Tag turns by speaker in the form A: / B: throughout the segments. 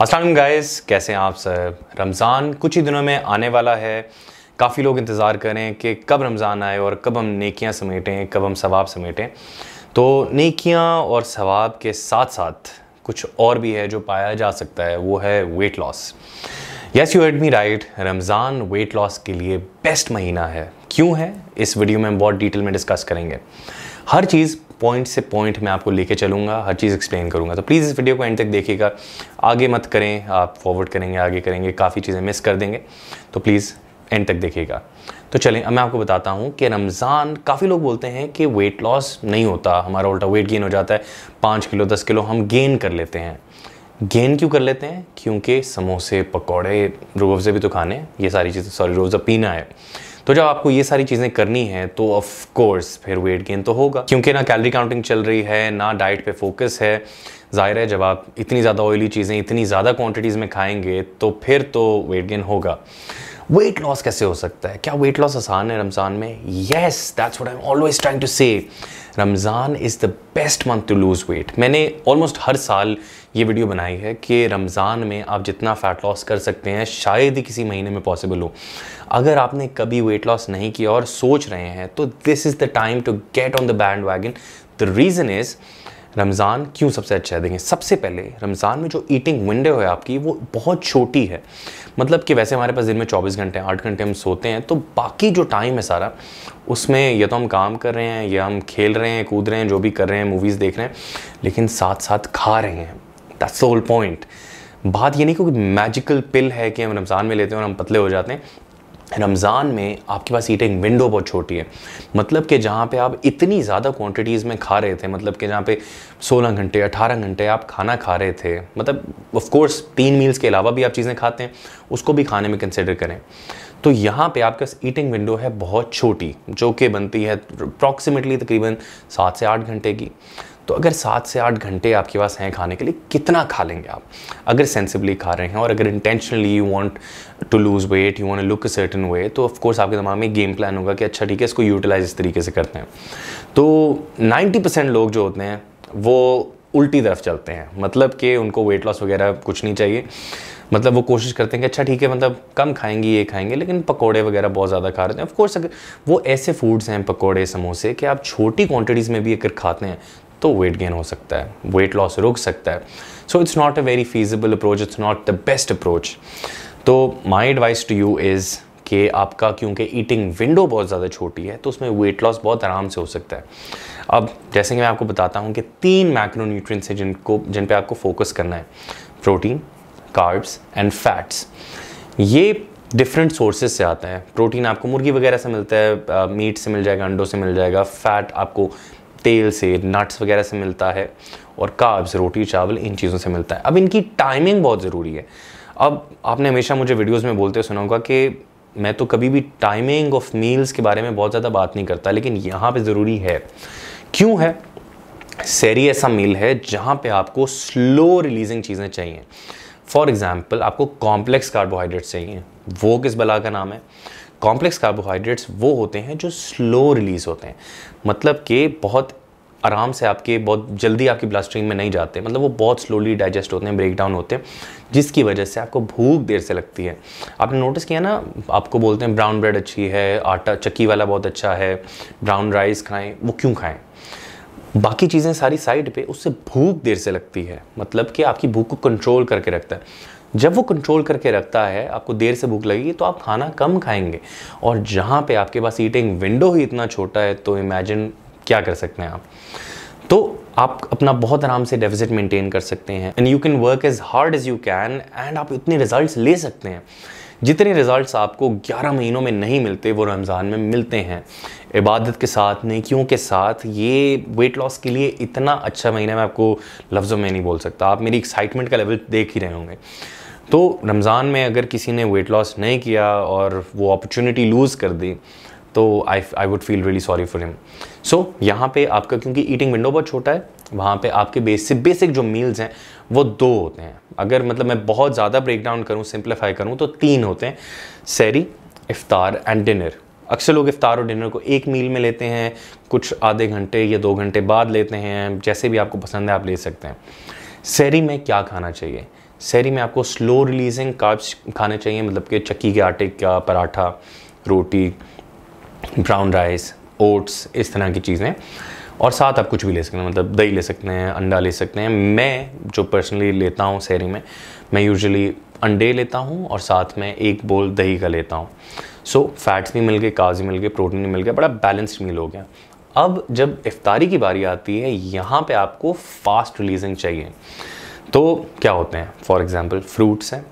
A: Aslam guys कैसे हैं आप सब रमज़ान कुछ ही दिनों में आने वाला है काफ़ी लोग इंतज़ार करें कि कब रमज़ान आए और कब हम नेकियां समेटें कब हम सवाब समेटें तो नेकियां और सवाब के साथ साथ कुछ और भी है जो पाया जा सकता है वो है weight loss yes you admit me right Ramzan weight loss के लिए बेस्ट महीना है क्यों है इस वीडियो में हम बहुत डिटेल में डिस्कस करेंगे हर चीज़ पॉइंट से पॉइंट मैं आपको लेके चलूँगा हर चीज़ एक्सप्लेन करूँगा तो प्लीज़ इस वीडियो को एंड तक देखिएगा आगे मत करें आप फॉरवर्ड करेंगे आगे करेंगे काफ़ी चीज़ें मिस कर देंगे तो प्लीज़ एंड तक देखिएगा तो चलें अब मैं आपको बताता हूँ कि रमज़ान काफ़ी लोग बोलते हैं कि वेट लॉस नहीं होता हमारा उल्टा वेट गेन हो जाता है पाँच किलो दस किलो हम गेन कर लेते हैं गेन क्यों कर लेते हैं क्योंकि समोसे पकौड़े रोज़े भी तो खाने ये सारी चीज़ें सॉरी रोज़ा पीना है तो जब आपको ये सारी चीज़ें करनी है तो ऑफकोर्स फिर वेट गेन तो होगा क्योंकि ना कैलरी काउंटिंग चल रही है ना डाइट पे फोकस है ज़ाहिर है जब आप इतनी ज़्यादा ऑयली चीज़ें इतनी ज़्यादा क्वांटिटीज़ में खाएंगे तो फिर तो वेट गेन होगा वेट लॉस कैसे हो सकता है क्या वेट लॉस आसान है रमज़ान में yes that's what I am always trying to say Ramzan is the best month to lose weight मैंने ऑलमोस्ट हर साल ये वीडियो बनाई है कि रमज़ान में आप जितना फ़ैट लॉस कर सकते हैं शायद ही किसी महीने में पॉसिबल हो अगर आपने कभी वेट लॉस नहीं किया और सोच रहे हैं तो this is the time to get on the bandwagon the reason is Ramzan क्यों सबसे अच्छा है देखें सबसे पहले रमज़ान में जो ईटिंग विंडो है आपकी वो बहुत छोटी है मतलब कि वैसे हमारे पास दिन में 24 घंटे आठ घंटे हम सोते हैं तो बाकी जो टाइम है सारा उसमें या तो हम काम कर रहे हैं या हम खेल रहे हैं कूद रहे हैं जो भी कर रहे हैं मूवीज़ देख रहे हैं लेकिन साथ साथ खा रहे हैं दैट्स द होल पॉइंट बात ये नहीं कोई मैजिकल पिल है कि हम रमज़ान में लेते हैं और हम पतले हो जाते हैं रमज़ान में आपके पास ईटिंग विंडो बहुत छोटी है मतलब कि जहाँ पे आप इतनी ज़्यादा क्वांटिटीज़ में खा रहे थे मतलब कि जहाँ पे 16 घंटे 18 घंटे आप खाना खा रहे थे मतलब ऑफ कोर्स तीन मील्स के अलावा भी आप चीज़ें खाते हैं उसको भी खाने में कंसिडर करें तो यहाँ पे आपके पास ईटिंग विंडो है बहुत छोटी जो कि बनती है अप्रॉक्सीमेटली तकरीबन सात से आठ घंटे की तो अगर सात से आठ घंटे आपके पास हैं खाने के लिए कितना खा लेंगे आप अगर सेंसिबली खा रहे हैं और अगर intentionally you want to lose weight you want look a certain way तो ऑफकोर्स आपके दिमाग में गेम प्लान होगा कि अच्छा ठीक है इसको यूटिलाइज इस तरीके से करते हैं तो नाइन्टी लोग जो होते हैं वो उल्टी तरफ चलते हैं मतलब कि उनको वेट लॉस वगैरह कुछ नहीं चाहिए मतलब वो कोशिश करते हैं कि अच्छा ठीक है मतलब कम खाएंगे ये खाएंगे लेकिन पकोड़े वगैरह बहुत ज़्यादा खा रहे हैं ऑफकोर्स अगर वो ऐसे फूड्स हैं पकोड़े समोसे कि आप छोटी क्वांटिटीज़ में भी अगर खाते हैं तो वेट गेन हो सकता है वेट लॉस रुक सकता है so it's not a very feasible approach it's not the best approach तो my advice to you is कि आपका क्योंकि ईटिंग विंडो बहुत ज़्यादा छोटी है तो उसमें वेट लॉस बहुत आराम से हो सकता है अब जैसे कि मैं आपको बताता हूँ कि तीन मैक्रो न्यूट्रिएंट्स हैं जिनको जिन पे आपको फोकस करना है प्रोटीन कार्ब्स एंड फैट्स ये डिफरेंट सोर्सेज से आते हैं प्रोटीन आपको मुर्गी वगैरह से मिलता है मीट से मिल जाएगा अंडों से मिल जाएगा फैट आपको तेल से नट्स वगैरह से मिलता है और काब्स रोटी चावल इन चीज़ों से मिलता है अब इनकी टाइमिंग बहुत ज़रूरी है अब आपने हमेशा मुझे वीडियोस में बोलते सुना होगा कि मैं तो कभी भी टाइमिंग ऑफ मील्स के बारे में बहुत ज़्यादा बात नहीं करता लेकिन यहाँ पे ज़रूरी है क्यों है सैरी ऐसा मील है जहाँ पे आपको स्लो रिलीजिंग चीज़ें चाहिए फॉर एग्ज़ाम्पल आपको कॉम्प्लेक्स कार्बोहाइड्रेट चाहिए वो किस बला का नाम है कॉम्प्लेक्स कार्बोहाइड्रेट्स वो होते हैं जो स्लो रिलीज होते हैं मतलब कि बहुत आराम से आपके बहुत जल्दी आपकी ब्लड स्ट्रीम में नहीं जाते मतलब वो बहुत स्लोली डाइजेस्ट होते हैं ब्रेक डाउन होते हैं जिसकी वजह से आपको भूख देर से लगती है आपने नोटिस किया ना आपको बोलते हैं ब्राउन ब्रेड अच्छी है आटा चक्की वाला बहुत अच्छा है ब्राउन राइस खाएं वो क्यों खाएं बाकी चीज़ें सारी साइड पे उससे भूख देर से लगती है मतलब कि आपकी भूख को कंट्रोल करके रखता है जब वो कंट्रोल करके रखता है आपको देर से भूख लगेगी तो आप खाना कम खाएंगे और जहाँ पे आपके पास ईटिंग विंडो ही इतना छोटा है तो इमेजिन क्या कर सकते हैं आप तो आप अपना बहुत आराम से डेफिजिट मेंटेन कर सकते हैं and you can work as hard as you can and आप इतने रिजल्ट ले सकते हैं जितने रिज़ल्ट आपको ग्यारह महीनों में नहीं मिलते वो रमज़ान में मिलते हैं इबादत के साथ नेकियों के साथ ये वेट लॉस के लिए इतना अच्छा महीना मैं आपको लफ्ज़ों में नहीं बोल सकता आप मेरी एक्साइटमेंट का लेवल देख ही रहे होंगे तो रमज़ान में अगर किसी ने वेट लॉस नहीं किया और वो अपॉर्चुनिटी लूज़ कर दी तो I I would feel really sorry for him so यहाँ पे आपका क्योंकि ईटिंग विंडो बहुत छोटा है वहाँ पे आपके बेसिक बेसिक जो मील्स हैं वो दो होते हैं अगर मतलब मैं बहुत ज़्यादा ब्रेक डाउन करूँ सिंप्लीफाई करूँ तो तीन होते हैं सैरी इफ़ार एंड डिनर अक्सर लोग इफ़ार और डिनर को एक मील में लेते हैं कुछ आधे घंटे या दो घंटे बाद लेते हैं जैसे भी आपको पसंद है आप ले सकते हैं सैरी में क्या खाना चाहिए सैरी में आपको स्लो रिलीजिंग काब्स खाने चाहिए मतलब कि चक्की के आटे का पराठा रोटी ब्राउन राइस ओट्स इस तरह की चीज़ें और साथ आप कुछ भी ले सकते हैं मतलब दही ले सकते हैं अंडा ले सकते हैं मैं जो पर्सनली लेता हूँ शहरी में मैं यूजुअली अंडे लेता हूँ और साथ में एक बोल दही का लेता हूँ सो फैट्स नहीं मिल गए काज मिल गए प्रोटीन नहीं मिल गया बड़ा बैलेंस्ड मील हो गया अब जब इफ्तारी की बारी आती है यहाँ पे आपको फास्ट रिलीजिंग चाहिए तो क्या होते हैं फॉर एग्ज़ाम्पल फ्रूट्स हैं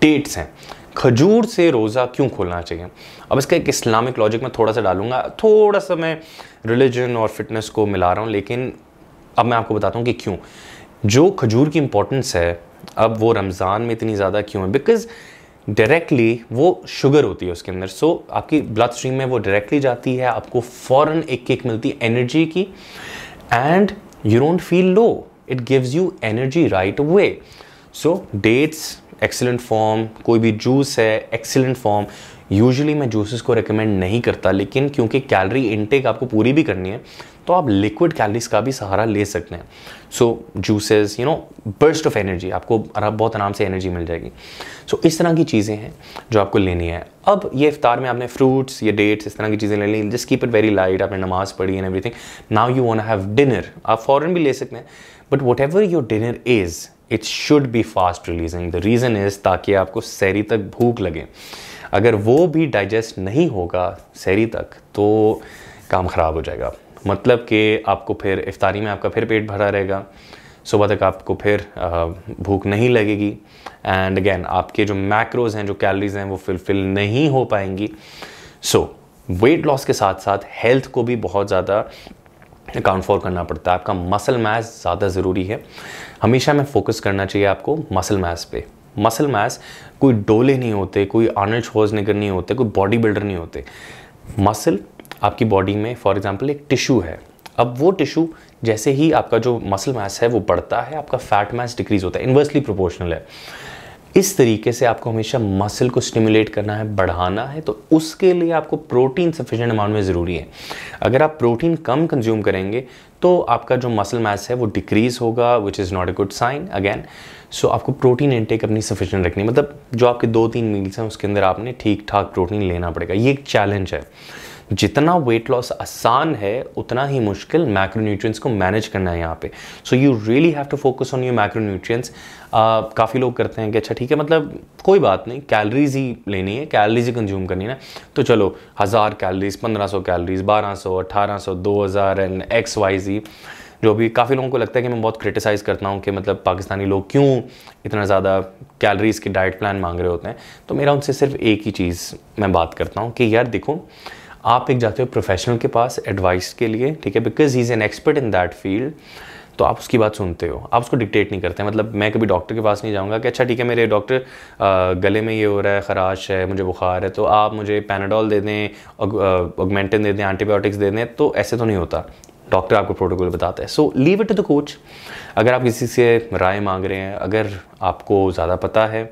A: डेट्स हैं खजूर से रोज़ा क्यों खोलना चाहिए अब इसका एक इस्लामिक लॉजिक मैं थोड़ा सा डालूंगा थोड़ा सा मैं रिलीजन और फिटनेस को मिला रहा हूँ लेकिन अब मैं आपको बताता हूँ कि क्यों जो खजूर की इम्पोर्टेंस है अब वो रमज़ान में इतनी ज़्यादा क्यों है बिकॉज़ डायरेक्टली वो शुगर होती है उसके अंदर सो so, आपकी ब्लड स्ट्रीम में वो डायरेक्टली जाती है आपको फ़ौर एक एक मिलती है एनर्जी की and you don't feel low it gives you energy right way so dates excellent form कोई भी जूस है एक्सेलेंट फॉर्म यूजुअली मैं जूसेस को रिकमेंड नहीं करता लेकिन क्योंकि कैलरी इनटेक आपको पूरी भी करनी है तो आप लिक्विड कैलरीज का भी सहारा ले सकते हैं so juices you know burst of energy आपको बहुत आराम से एनर्जी मिल जाएगी सो so, इस तरह की चीज़ें हैं जो आपको लेनी है अब ये इफ्तार में आपने फ्रूट्स ये डेट्स इस तरह की चीज़ें ले ली just keep it very light आपने नमाज़ पढ़ी and everything now you want have dinner आप फॉरन भी ले सकते हैं but whatever your dinner is it should be fast releasing the reason is ताकि आपको सैरी तक भूख लगे अगर वो भी डाइजेस्ट नहीं होगा सैरी तक तो काम ख़राब हो जाएगा मतलब कि आपको फिर इफ्तारी में आपका फिर पेट भरा रहेगा सुबह तक आपको फिर भूख नहीं लगेगी एंड अगेन आपके जो मैक्रोज हैं जो कैलोरीज हैं वो फुलफिल नहीं हो पाएंगी सो वेट लॉस के साथ साथ हेल्थ को भी बहुत ज़्यादा अकाउंट फॉर करना पड़ता है आपका मसल मैस ज़्यादा ज़रूरी है हमेशा मैं फोकस करना चाहिए आपको मसल मैस पे मसल मैस कोई डोले नहीं होते कोई आनल्ड शोजनेगर नहीं होते कोई बॉडी बिल्डर नहीं होते मसल आपकी बॉडी में फॉर एग्जाम्पल एक टिश्यू है अब वो टिश्यू जैसे ही आपका जो मसल मैस है वो बढ़ता है आपका फैट मैस डिक्रीज होता है इन्वर्सली प्रोपोर्शनल है इस तरीके से आपको हमेशा मसल को स्टिमुलेट करना है बढ़ाना है तो उसके लिए आपको प्रोटीन सफिशेंट अमाउंट में ज़रूरी है अगर आप प्रोटीन कम कंज्यूम करेंगे तो आपका जो मसल मास है वो डिक्रीज़ होगा which is not a good sign again so आपको प्रोटीन इनटेक अपनी सफिशेंट रखनी मतलब जो आपके दो तीन मील्स हैं उसके अंदर आपने ठीक ठाक प्रोटीन लेना पड़ेगा ये एक चैलेंज है जितना वेट लॉस आसान है उतना ही मुश्किल मैक्रोन्यूट्रिएंट्स को मैनेज करना है यहाँ पे so you really have to focus on your macronutrients काफ़ी लोग करते हैं कि अच्छा ठीक है मतलब कोई बात नहीं कैलरीज ही लेनी है कैलरीज ही कंज्यूम करनी है ना तो चलो हज़ार कैलरीज पंद्रह सौ कैलरीज बारह सौ अट्ठारह सौ दो हज़ार एंड एक्स वाई जी जो भी काफ़ी लोगों को लगता है कि मैं बहुत क्रिटिसाइज़ करता हूँ कि मतलब पाकिस्तानी लोग क्यों इतना ज़्यादा कैलरीज़ की डाइट प्लान मांग रहे होते हैं तो मेरा उनसे सिर्फ एक ही चीज़ मैं बात करता हूँ कि यार देखो आप एक जाते हो प्रोफेशनल के पास एडवाइस के लिए ठीक है because he is an expert in that field तो आप उसकी बात सुनते हो आप उसको डिक्टेट नहीं करते मतलब मैं कभी डॉक्टर के पास नहीं जाऊंगा कि अच्छा ठीक है मेरे डॉक्टर गले में ये हो रहा है खराश है मुझे बुखार है तो आप मुझे पैनाडॉल दे दें ऑगमेंटन दे दें एंटीबायोटिक्स दे दें तो ऐसे तो नहीं होता डॉक्टर आपको प्रोटोकॉल बताता है so leave it to the coach अगर आप किसी से राय मांग रहे हैं अगर आपको ज़्यादा पता है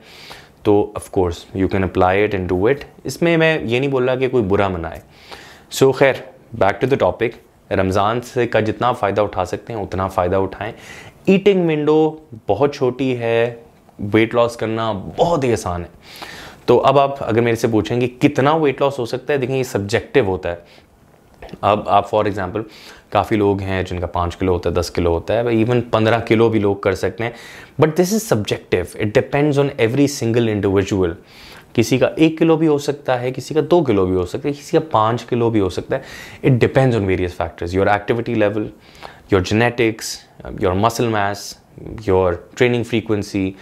A: तो of course you can apply it and do it इसमें मैं ये नहीं बोल रहा कि कोई बुरा मनाए सो so, खैर back to the topic Ramzan से का जितना फ़ायदा उठा सकते हैं उतना फ़ायदा उठाएं ईटिंग विंडो बहुत छोटी है वेट लॉस करना बहुत ही आसान है तो अब आप अगर मेरे से पूछेंगे कितना वेट लॉस हो सकता है देखिए ये सब्जेक्टिव होता है अब आप फॉर एग्ज़ाम्पल काफ़ी लोग हैं जिनका पाँच किलो होता है दस किलो होता है इवन पंद्रह किलो भी लोग कर सकते हैं but this is subjective it depends on every single individual किसी का एक किलो भी हो सकता है किसी का दो किलो भी हो सकता है किसी का पाँच किलो भी हो सकता है it depends on various factors your activity level your genetics your muscle mass your training frequency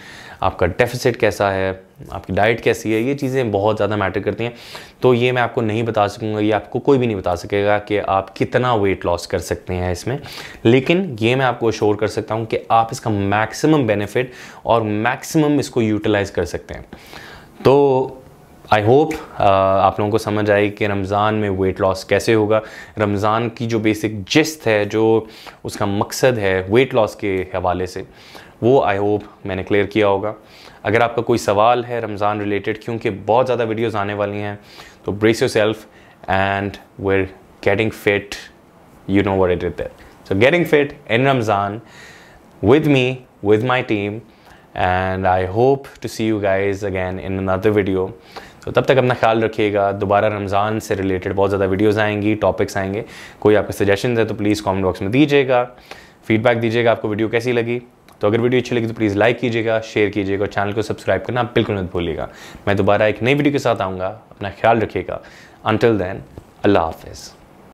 A: आपका डेफिसिट कैसा है आपकी डाइट कैसी है ये चीज़ें बहुत ज़्यादा मैटर करती हैं तो ये मैं आपको नहीं बता सकूँगा ये आपको कोई भी नहीं बता सकेगा कि आप कितना वेट लॉस कर सकते हैं इसमें लेकिन ये मैं आपको शोर कर सकता हूँ कि आप इसका मैक्सिमम बेनिफिट और मैक्सिमम इसको यूटिलाइज़ कर सकते हैं तो आई होप uh, आप लोगों को समझ आई कि रमज़ान में वेट लॉस कैसे होगा रमज़ान की जो बेसिक जिस्त है जो उसका मकसद है वेट लॉस के हवाले से वो आई होप मैंने क्लियर किया होगा अगर आपका कोई सवाल है रमज़ान रिलेटेड क्योंकि बहुत ज़्यादा वीडियोज़ आने वाली हैं तो brace yourself and we're getting fit you know what it it that so getting fit in Ramzan with me with my team and I hope to see you guys again in another video तो तब तक अपना ख्याल रखिएगा दोबारा रमज़ान से related बहुत ज़्यादा वीडियोज़ आएंगी टॉपिक्स आएंगे कोई आपके सजेशन है तो प्लीज़ कमेंट बॉक्स में दीजिएगा फीडबैक दीजिएगा आपको वीडियो कैसी लगी तो अगर वीडियो अच्छी लगी तो प्लीज़ लाइक कीजिएगा शेयर कीजिएगा और चैनल को सब्सक्राइब करना बिल्कुल मत भूलिएगा मैं दोबारा एक नई वीडियो के साथ आऊँगा अपना ख्याल रखिएगा अनटिल दैन अल्लाह हाफिज़